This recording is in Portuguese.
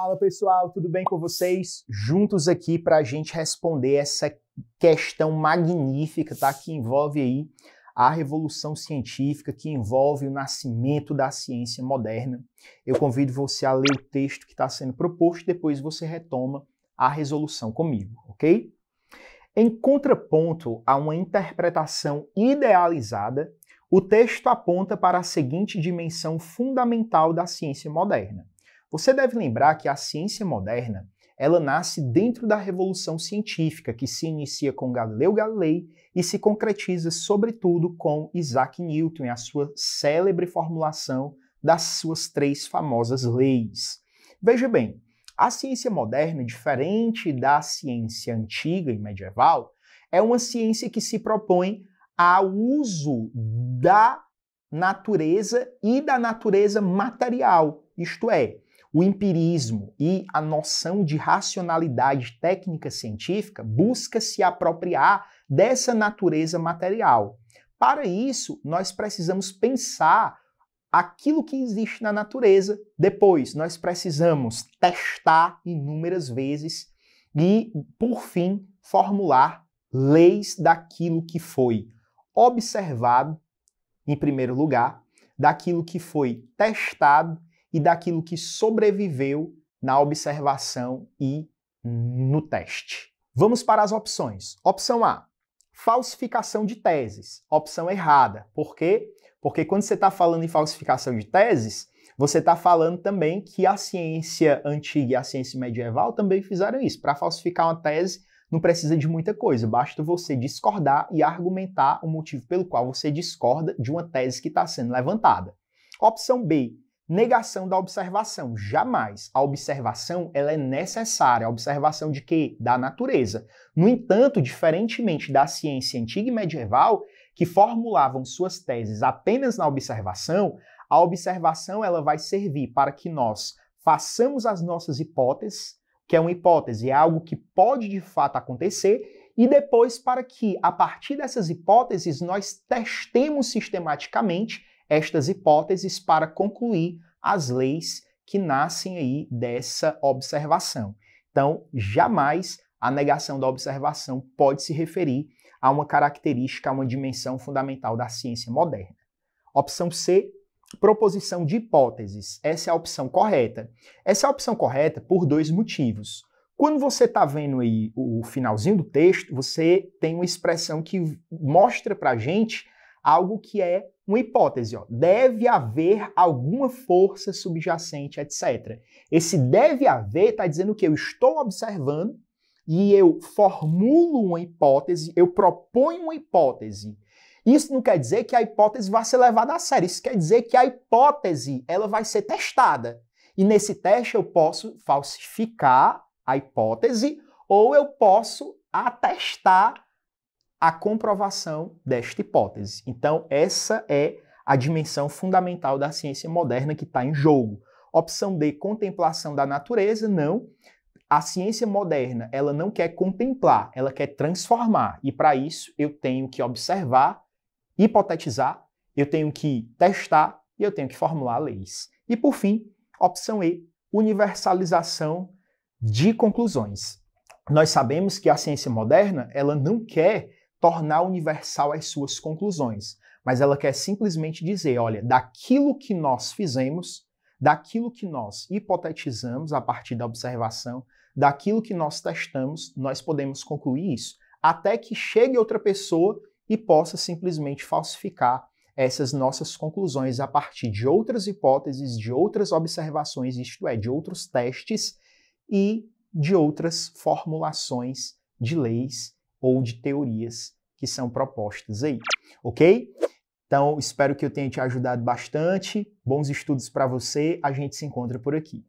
Fala pessoal, tudo bem com vocês? Juntos aqui para a gente responder essa questão magnífica, tá? Que envolve aí a revolução científica, que envolve o nascimento da ciência moderna. Eu convido você a ler o texto que está sendo proposto, depois você retoma a resolução comigo, ok? Em contraponto a uma interpretação idealizada, o texto aponta para a seguinte dimensão fundamental da ciência moderna você deve lembrar que a ciência moderna ela nasce dentro da revolução científica que se inicia com Galileu Galilei e se concretiza sobretudo com Isaac Newton e a sua célebre formulação das suas três famosas leis. Veja bem, a ciência moderna, diferente da ciência antiga e medieval, é uma ciência que se propõe ao uso da natureza e da natureza material, isto é, o empirismo e a noção de racionalidade técnica científica busca se apropriar dessa natureza material. Para isso, nós precisamos pensar aquilo que existe na natureza. Depois, nós precisamos testar inúmeras vezes e, por fim, formular leis daquilo que foi observado, em primeiro lugar, daquilo que foi testado e daquilo que sobreviveu na observação e no teste. Vamos para as opções. Opção A: falsificação de teses. Opção errada. Por quê? Porque quando você está falando em falsificação de teses, você está falando também que a ciência antiga e a ciência medieval também fizeram isso. Para falsificar uma tese, não precisa de muita coisa, basta você discordar e argumentar o motivo pelo qual você discorda de uma tese que está sendo levantada. Opção B, Negação da observação, jamais. A observação ela é necessária, a observação de quê? Da natureza. No entanto, diferentemente da ciência antiga e medieval, que formulavam suas teses apenas na observação, a observação ela vai servir para que nós façamos as nossas hipóteses, que é uma hipótese, é algo que pode de fato acontecer, e depois para que, a partir dessas hipóteses, nós testemos sistematicamente estas hipóteses para concluir as leis que nascem aí dessa observação. Então, jamais a negação da observação pode se referir a uma característica, a uma dimensão fundamental da ciência moderna. Opção C, proposição de hipóteses. Essa é a opção correta. Essa é a opção correta por dois motivos. Quando você está vendo aí o finalzinho do texto, você tem uma expressão que mostra para gente algo que é uma hipótese. Ó. Deve haver alguma força subjacente, etc. Esse deve haver está dizendo que eu estou observando e eu formulo uma hipótese, eu proponho uma hipótese. Isso não quer dizer que a hipótese vai ser levada a sério. Isso quer dizer que a hipótese ela vai ser testada. E nesse teste eu posso falsificar a hipótese ou eu posso atestar a comprovação desta hipótese. Então, essa é a dimensão fundamental da ciência moderna que está em jogo. Opção D, contemplação da natureza, não. A ciência moderna, ela não quer contemplar, ela quer transformar. E para isso, eu tenho que observar, hipotetizar, eu tenho que testar e eu tenho que formular leis. E por fim, opção E, universalização de conclusões. Nós sabemos que a ciência moderna, ela não quer tornar universal as suas conclusões, mas ela quer simplesmente dizer, olha, daquilo que nós fizemos, daquilo que nós hipotetizamos a partir da observação, daquilo que nós testamos, nós podemos concluir isso, até que chegue outra pessoa e possa simplesmente falsificar essas nossas conclusões a partir de outras hipóteses, de outras observações, isto é, de outros testes e de outras formulações de leis ou de teorias que são propostas aí, ok? Então, espero que eu tenha te ajudado bastante. Bons estudos para você. A gente se encontra por aqui.